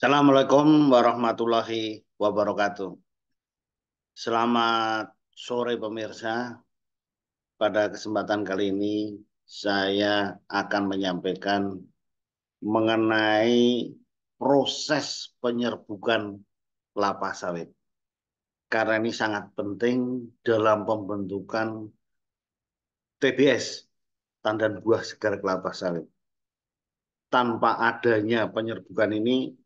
Assalamualaikum warahmatullahi wabarakatuh. Selamat sore pemirsa. Pada kesempatan kali ini saya akan menyampaikan mengenai proses penyerbukan kelapa sawit. Karena ini sangat penting dalam pembentukan TBS, tandan buah segar kelapa sawit. Tanpa adanya penyerbukan ini,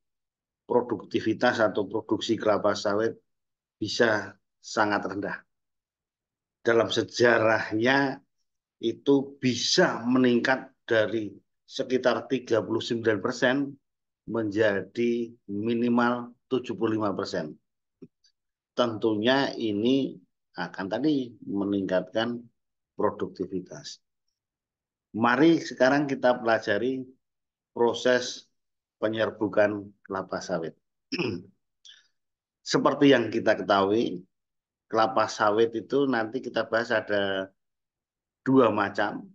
produktivitas atau produksi kelapa sawit bisa sangat rendah. Dalam sejarahnya itu bisa meningkat dari sekitar 39 persen menjadi minimal 75 persen. Tentunya ini akan tadi meningkatkan produktivitas. Mari sekarang kita pelajari proses penyerbukan kelapa sawit. Seperti yang kita ketahui, kelapa sawit itu nanti kita bahas ada dua macam,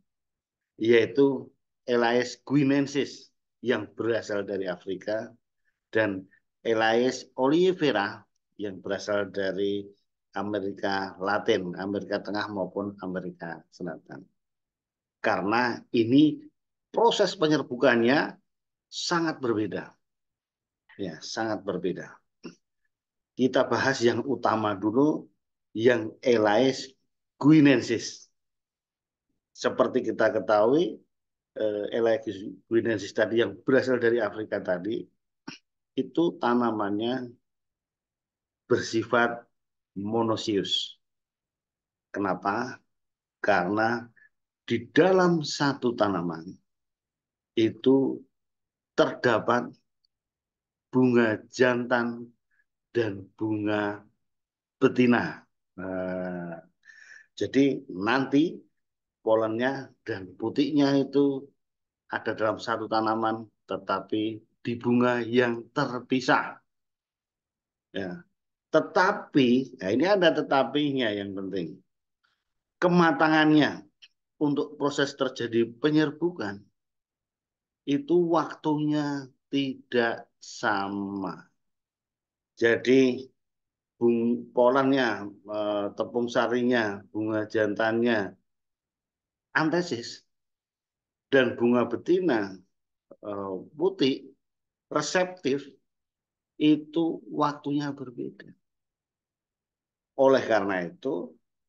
yaitu Elias guinensis yang berasal dari Afrika dan Elias olivera yang berasal dari Amerika Latin, Amerika Tengah maupun Amerika Selatan. Karena ini proses penyerbukannya sangat berbeda. Ya, sangat berbeda. Kita bahas yang utama dulu, yang Elias guinensis. Seperti kita ketahui, eh, Elias guinensis tadi yang berasal dari Afrika tadi, itu tanamannya bersifat monosius. Kenapa? Karena di dalam satu tanaman itu terdapat bunga jantan dan bunga betina. Nah, jadi nanti polennya dan putihnya itu ada dalam satu tanaman, tetapi di bunga yang terpisah. Ya. Tetapi, ya ini ada tetapinya yang penting. Kematangannya untuk proses terjadi penyerbukan itu waktunya tidak sama. Jadi bung polannya, eh, tepung sarinya, bunga jantannya antesis dan bunga betina eh, putih reseptif itu waktunya berbeda. Oleh karena itu,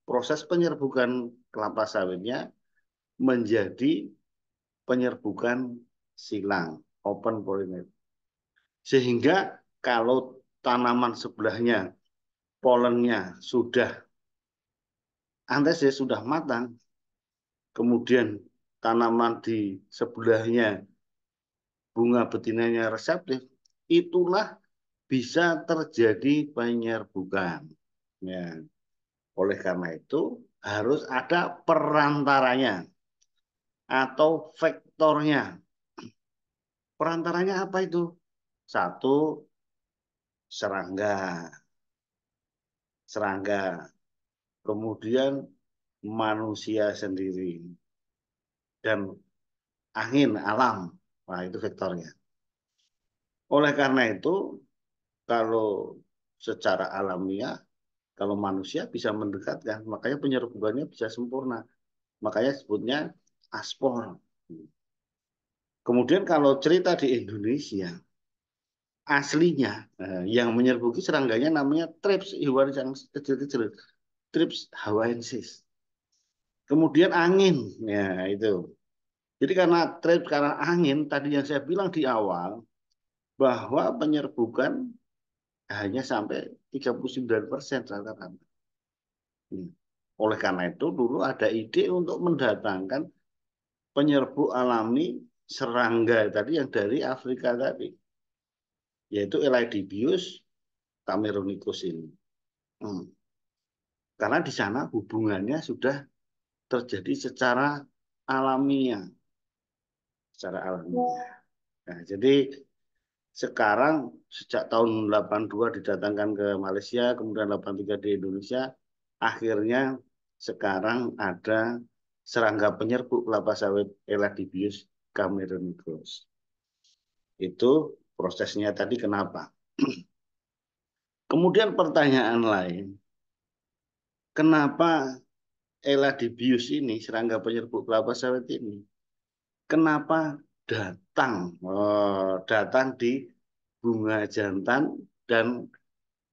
proses penyerbukan kelapa sawitnya menjadi penyerbukan silang, open pollinator. Sehingga kalau tanaman sebelahnya polennya sudah antesnya sudah matang, kemudian tanaman di sebelahnya bunga betinanya reseptif, itulah bisa terjadi penyerbukan. Ya. Oleh karena itu harus ada perantaranya atau vektornya Perantaranya apa itu? Satu, serangga. Serangga. Kemudian manusia sendiri. Dan angin, alam. Nah, itu vektornya. Oleh karena itu, kalau secara alamiah, kalau manusia bisa mendekatkan, makanya penyerbukannya bisa sempurna. Makanya sebutnya aspor. Kemudian kalau cerita di Indonesia, aslinya eh, yang menyerbuki serangganya namanya trips hewan yang kecil-kecil, trips hawaiensis. Kemudian angin, ya itu. Jadi karena trips karena angin tadi yang saya bilang di awal bahwa penyerbukan hanya sampai 39% rata-rata. Hmm. Oleh karena itu dulu ada ide untuk mendatangkan penyerbu alami serangga tadi yang dari Afrika tadi yaitu Elaidibius tameronicus ini. Hmm. Karena di sana hubungannya sudah terjadi secara alamiah. Secara alamiah. Ya. Nah, jadi sekarang sejak tahun 82 didatangkan ke Malaysia, kemudian 83 di Indonesia, akhirnya sekarang ada serangga penyerbuk kelapa sawit Eladibius Cameron Cross. Itu prosesnya tadi kenapa? Kemudian pertanyaan lain, kenapa Eladibius ini, serangga penyerbuk kelapa sawit ini, kenapa datang, oh, datang di bunga jantan dan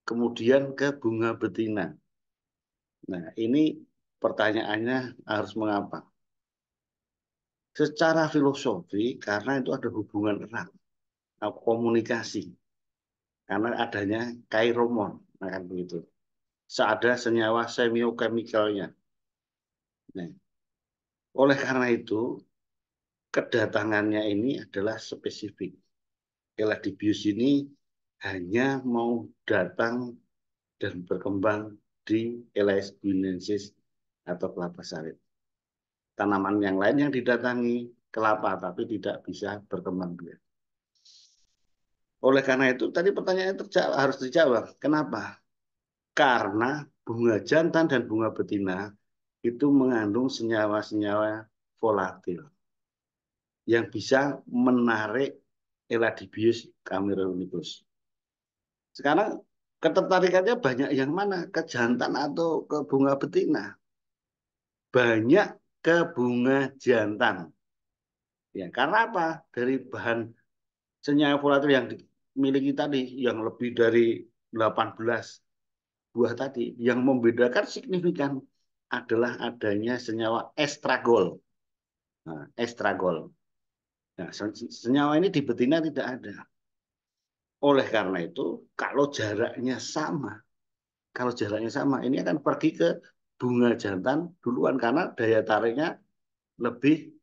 kemudian ke bunga betina? Nah, ini pertanyaannya harus mengapa? secara filosofi karena itu ada hubungan erat nah, komunikasi karena adanya kairomon nah kan begitu seada senyawa semiochemicalnya nah, oleh karena itu kedatangannya ini adalah spesifik Eladibius ini hanya mau datang dan berkembang di Elais atau kelapa sawit tanaman yang lain yang didatangi kelapa tapi tidak bisa berkembang biak. Oleh karena itu tadi pertanyaan terjawab, harus dijawab. Kenapa? Karena bunga jantan dan bunga betina itu mengandung senyawa-senyawa volatil yang bisa menarik Eladibius camerunicus. Sekarang ketertarikannya banyak yang mana? Ke jantan atau ke bunga betina? Banyak ke bunga jantan. Ya, karena apa? Dari bahan senyawa volatil yang dimiliki tadi yang lebih dari 18 buah tadi yang membedakan signifikan adalah adanya senyawa estragol. Nah, estragol. Nah, senyawa ini di betina tidak ada. Oleh karena itu, kalau jaraknya sama, kalau jaraknya sama, ini akan pergi ke bunga jantan duluan karena daya tariknya lebih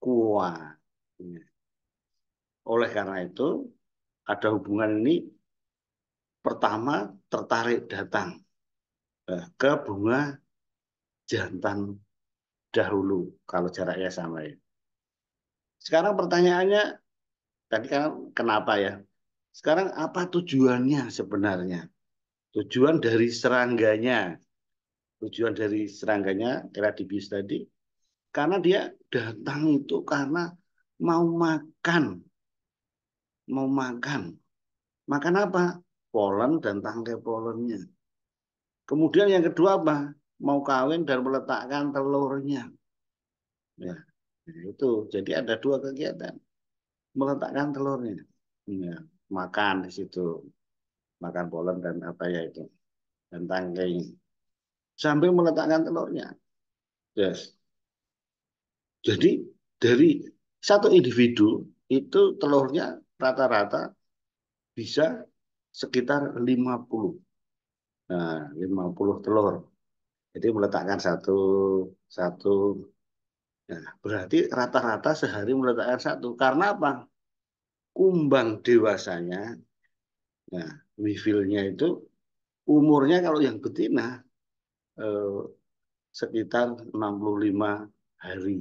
kuat. Oleh karena itu, ada hubungan ini pertama tertarik datang eh, ke bunga jantan dahulu kalau jaraknya sama ya. Sekarang pertanyaannya tadi kan kenapa ya? Sekarang apa tujuannya sebenarnya? Tujuan dari serangganya tujuan dari serangganya Eradibius tadi karena dia datang itu karena mau makan mau makan makan apa polen dan tangkai polennya kemudian yang kedua apa mau kawin dan meletakkan telurnya ya itu jadi ada dua kegiatan meletakkan telurnya ya, makan di situ makan polen dan apa ya itu dan tangkainya sambil meletakkan telurnya. Yes. Jadi dari satu individu itu telurnya rata-rata bisa sekitar 50. Nah, 50 telur. Jadi meletakkan satu satu Nah, berarti rata-rata sehari meletakkan satu. Karena apa? Kumbang dewasanya, nah, wifilnya itu umurnya kalau yang betina Eh, sekitar 65 hari.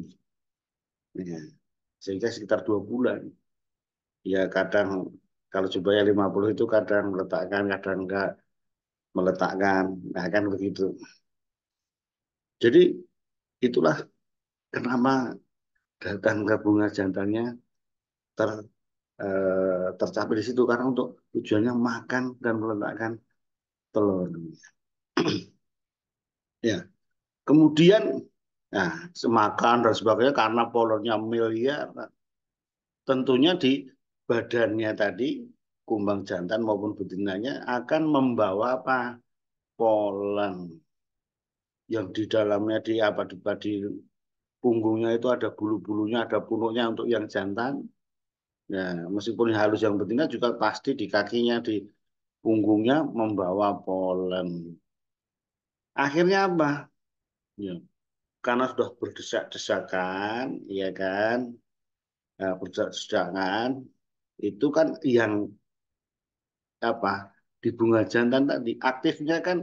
Ya. Sehingga sekitar dua bulan. Ya kadang kalau jumlahnya 50 itu kadang meletakkan, kadang enggak meletakkan. Nah kan begitu. Jadi itulah kenapa datang ke bunga jantannya ter, eh, tercapai di situ karena untuk tujuannya makan dan meletakkan telur. Ya. Kemudian nah, semakan dan sebagainya karena polonya miliar. Nah, tentunya di badannya tadi kumbang jantan maupun betinanya akan membawa apa? polen. Yang di dalamnya di apa di, di punggungnya itu ada bulu-bulunya, ada punuknya untuk yang jantan. Ya, meskipun halus yang betina juga pasti di kakinya, di punggungnya membawa polen akhirnya apa ya. karena sudah berdesak-desakan iya kan? ya kan nah, berdesak-desakan itu kan yang apa di bunga jantan tadi aktifnya kan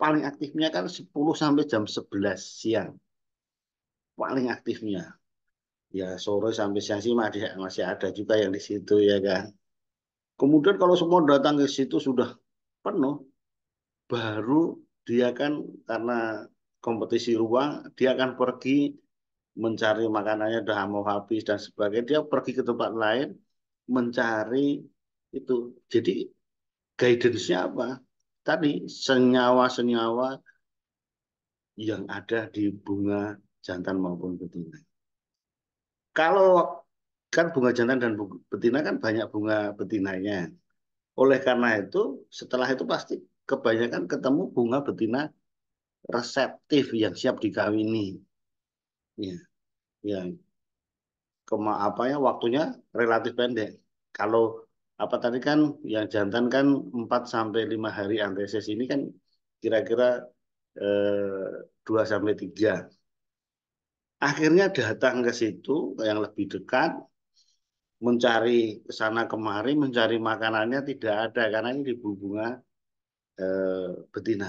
paling aktifnya kan 10 sampai jam 11 siang paling aktifnya ya sore sampai siang sih masih masih ada juga yang di situ ya kan kemudian kalau semua datang ke situ sudah penuh baru dia kan karena kompetisi ruang, dia akan pergi mencari makanannya udah mau habis dan sebagainya dia pergi ke tempat lain mencari itu jadi guidance-nya apa tadi senyawa-senyawa yang ada di bunga jantan maupun betina kalau kan bunga jantan dan betina kan banyak bunga betinanya oleh karena itu setelah itu pasti kebanyakan ketemu bunga betina reseptif yang siap dikawini. Ya, ya. Kema apa ya waktunya relatif pendek. Kalau apa tadi kan yang jantan kan 4 sampai 5 hari anteses ini kan kira-kira eh, 2 sampai 3. Akhirnya datang ke situ yang lebih dekat mencari sana kemari, mencari makanannya tidak ada karena ini di bunga Eh, betina.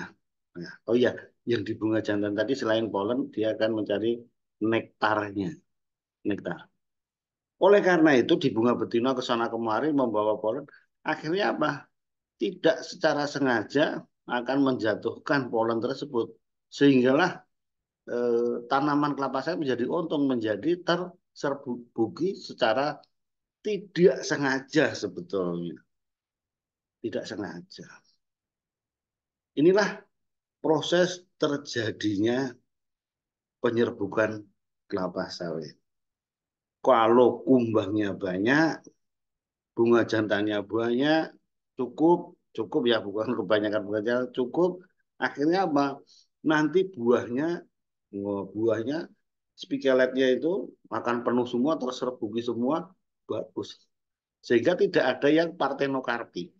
Ya. oh iya, yang di bunga jantan tadi selain polen, dia akan mencari nektarnya, nektar. Oleh karena itu di bunga betina ke sana kemari membawa polen, akhirnya apa? Tidak secara sengaja akan menjatuhkan polen tersebut, sehinggalah eh, tanaman kelapa saya menjadi untung, menjadi terserbuki secara tidak sengaja sebetulnya. Tidak sengaja. Inilah proses terjadinya penyerbukan kelapa sawit. Kalau kumbangnya banyak, bunga jantannya banyak, cukup, cukup ya bukan kebanyakan bunga jantan, cukup. Akhirnya apa? Nanti buahnya, buahnya, spikeletnya itu makan penuh semua, terserbuki semua, bagus. Sehingga tidak ada yang partenokarpi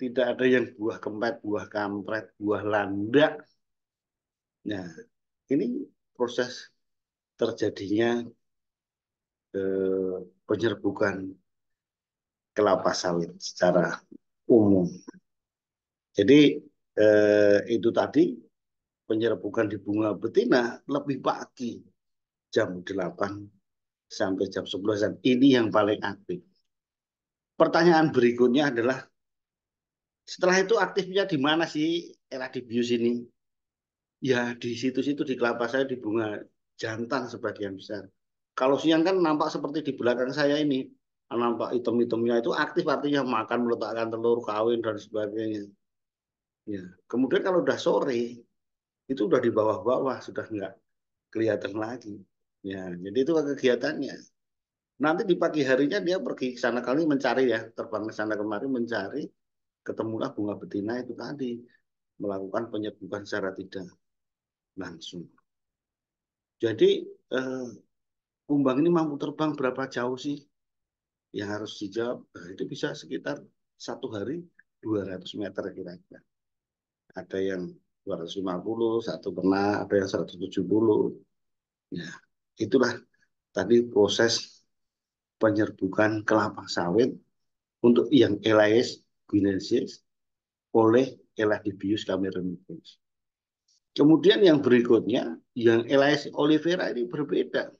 tidak ada yang buah kempet, buah kampret, buah landak. Nah, ini proses terjadinya eh, penyerbukan kelapa sawit secara umum. Jadi eh, itu tadi penyerbukan di bunga betina lebih pagi jam 8 sampai jam 11 dan ini yang paling aktif. Pertanyaan berikutnya adalah setelah itu aktifnya di mana sih Eradibius ini? Ya di situ-situ di kelapa saya di bunga jantan sebagian besar. Kalau siang kan nampak seperti di belakang saya ini, nampak item-itemnya itu aktif artinya makan, meletakkan telur, kawin dan sebagainya. Ya. Kemudian kalau udah sore itu udah di bawah-bawah sudah nggak kelihatan lagi. Ya, jadi itu kegiatannya. Nanti di pagi harinya dia pergi ke sana kali mencari ya, terbang ke sana kemari mencari ketemulah bunga betina itu tadi melakukan penyerbukan secara tidak langsung. Jadi eh, kumbang ini mampu terbang berapa jauh sih? Yang harus dijawab eh, itu bisa sekitar satu hari 200 meter kira-kira. Ada yang 250, satu pernah, ada yang 170. Ya, itulah tadi proses penyerbukan kelapa sawit untuk yang elias Guinensis oleh Eladibius Cameronicus. Kemudian yang berikutnya, yang Elias Oliveira ini berbeda.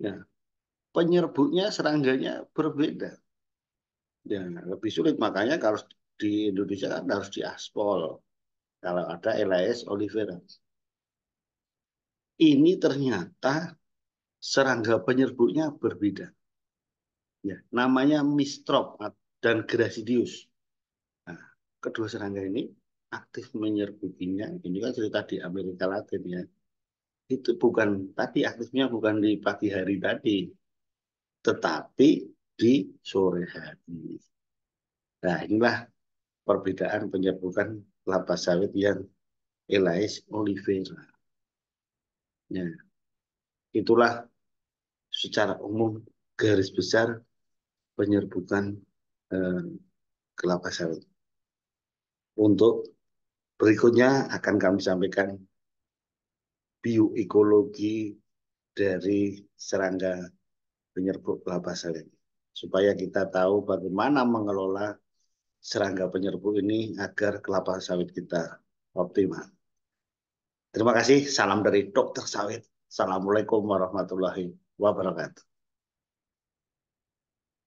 Ya, penyerbuknya, serangganya berbeda. Ya, lebih sulit. Makanya kalau di Indonesia kan harus diaspol. Kalau ada Elias Oliveira. Ini ternyata serangga penyerbuknya berbeda. Ya, namanya mistrop dan Gracidius. Nah, kedua serangga ini aktif menyerbukinya. Ini kan cerita di Amerika Latin ya. Itu bukan tadi aktifnya bukan di pagi hari tadi, tetapi di sore hari. Nah inilah perbedaan penyerbukan kelapa sawit yang Elias Oliveira. Ya. Itulah secara umum garis besar penyerbukan Eh, kelapa sawit. Untuk berikutnya akan kami sampaikan bioekologi dari serangga penyerbuk kelapa sawit supaya kita tahu bagaimana mengelola serangga penyerbuk ini agar kelapa sawit kita optimal. Terima kasih. Salam dari Dokter Sawit. Assalamualaikum warahmatullahi wabarakatuh.